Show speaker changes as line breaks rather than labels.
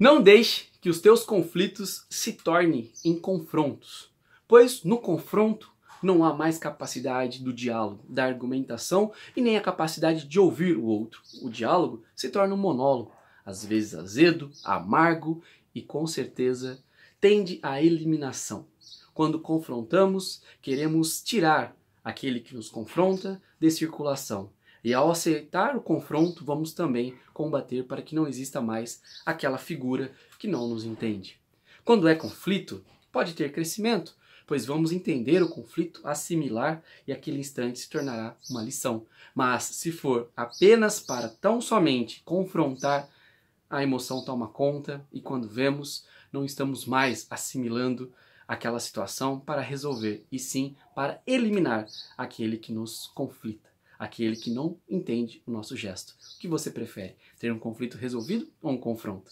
Não deixe que os teus conflitos se tornem em confrontos, pois no confronto não há mais capacidade do diálogo, da argumentação e nem a capacidade de ouvir o outro. O diálogo se torna um monólogo, às vezes azedo, amargo e com certeza tende à eliminação. Quando confrontamos, queremos tirar aquele que nos confronta de circulação e ao aceitar o confronto, vamos também combater para que não exista mais aquela figura que não nos entende. Quando é conflito, pode ter crescimento, pois vamos entender o conflito, assimilar e aquele instante se tornará uma lição. Mas se for apenas para tão somente confrontar, a emoção toma conta e quando vemos, não estamos mais assimilando aquela situação para resolver, e sim para eliminar aquele que nos conflita aquele que não entende o nosso gesto. O que você prefere? Ter um conflito resolvido ou um confronto?